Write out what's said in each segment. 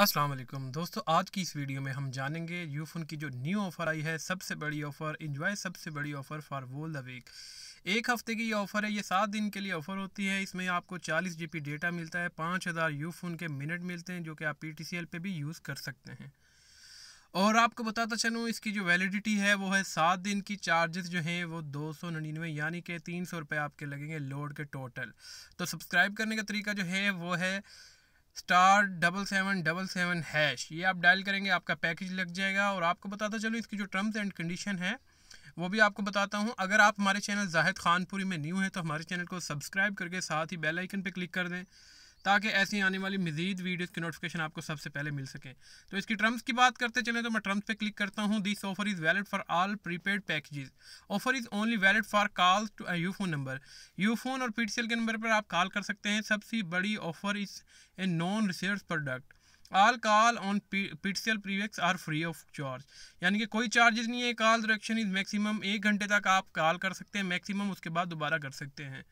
असलकम दोस्तों आज की इस वीडियो में हम जानेंगे यूफोन की जो न्यू ऑफ़र आई है सबसे बड़ी ऑफ़र इन्जॉय सबसे बड़ी offer for whole the week एक हफ़्ते की ये ऑफ़र है ये सात दिन के लिए ऑफ़र होती है इसमें आपको 40 पी डेटा मिलता है 5000 हज़ार यूफोन के मिनट मिलते हैं जो कि आप एल पे भी यूज़ कर सकते हैं और आपको बताता चलूँ इसकी जो वैलिडिटी है वो है सात दिन की चार्जेस जो हैं वो दो सौ निन्यानवे यानी कि तीन सौ रुपये आपके लगेंगे लोड के टोटल तो सब्सक्राइब करने का तरीका जो है वो है star double seven double seven hash ये आप डायल करेंगे आपका पैकेज लग जाएगा और आपको बताता चलो इसकी जो टर्म्स एंड कंडीशन है वो भी आपको बताता हूँ अगर आप हमारे चैनल जाहिद खानपुरी में न्यू हैं तो हमारे चैनल को सब्सक्राइब करके साथ ही बेल आइकन पे क्लिक कर दें ताकि ऐसी आने वाली मजीद वीडियोज़ की नोटिफिकेशन आपको सबसे पहले मिल सके तो इसकी टर्म्स की बात करते चलें तो मैं टर्म्स पे क्लिक करता हूँ this offer is valid for all prepaid packages offer is only valid for call to Ufone number Ufone और पी के नंबर पर आप कॉल कर सकते हैं सबसे बड़ी offer is a non research product all call on PTCL prefixes are free of charge यानी कि कोई चार्जेस नहीं है कॉल डायरेक्शन इज़ मैक्सिमम एक घंटे तक आप कॉल कर सकते हैं मैक्सिमम उसके बाद दोबारा कर सकते हैं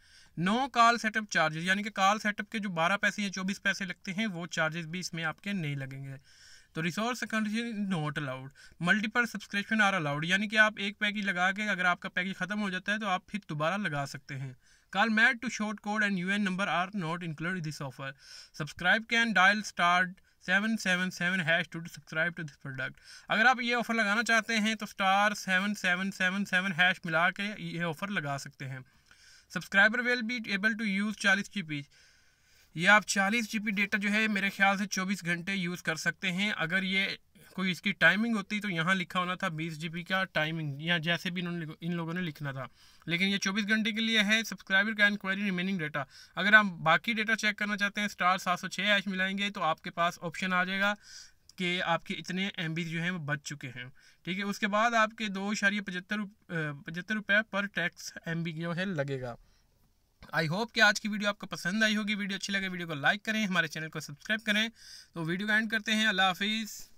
नो कॉल सेटअप चार्जेस यानी कि कॉल सेटअप के जो बारह पैसे या चौबीस पैसे लगते हैं वो चार्जेस भी इसमें आपके नहीं लगेंगे तो resource condition is not allowed multiple subscription are allowed यानी कि आप एक पैकेज लगा के अगर आपका पैकेज ख़त्म हो जाता है तो आप फिर दोबारा लगा सकते हैं call made to short code and U N number are not include this offer subscribe can dial start seven seven seven hash to subscribe to this product अगर आप ये ऑफ़र लगाना चाहते हैं तो star seven seven seven seven hash मिला के ये ऑफ़र लगा सकते हैं subscriber will be able to use चालीस जी पी ये आप चालीस जी पी डेटा जो है मेरे ख्याल से चौबीस घंटे यूज़ कर सकते हैं अगर ये कोई इसकी टाइमिंग होती तो यहाँ लिखा होना था बीस जी का टाइमिंग या जैसे भी इन्होंने इन लोगों ने लिखना था लेकिन ये चौबीस घंटे के लिए है सब्सक्राइबर का इंक्वायरी रिमेनिंग डेटा अगर आप बाकी डेटा चेक करना चाहते हैं स्टार सात सौ छः ऐश मिलाएंगे तो आपके पास ऑप्शन आ जाएगा कि आपके इतने एम जो हैं वो बच चुके हैं ठीक है उसके बाद आपके दो इशारिये पचहत्तर पचहत्तर रुपये पर टैक्स एम जो है लगेगा आई होप कि आज की वीडियो आपको पसंद आई होगी वीडियो अच्छी लगे वीडियो को लाइक करें हमारे चैनल को सब्सक्राइब करें तो वीडियो का एंड करते हैं अल्लाह हाफिज़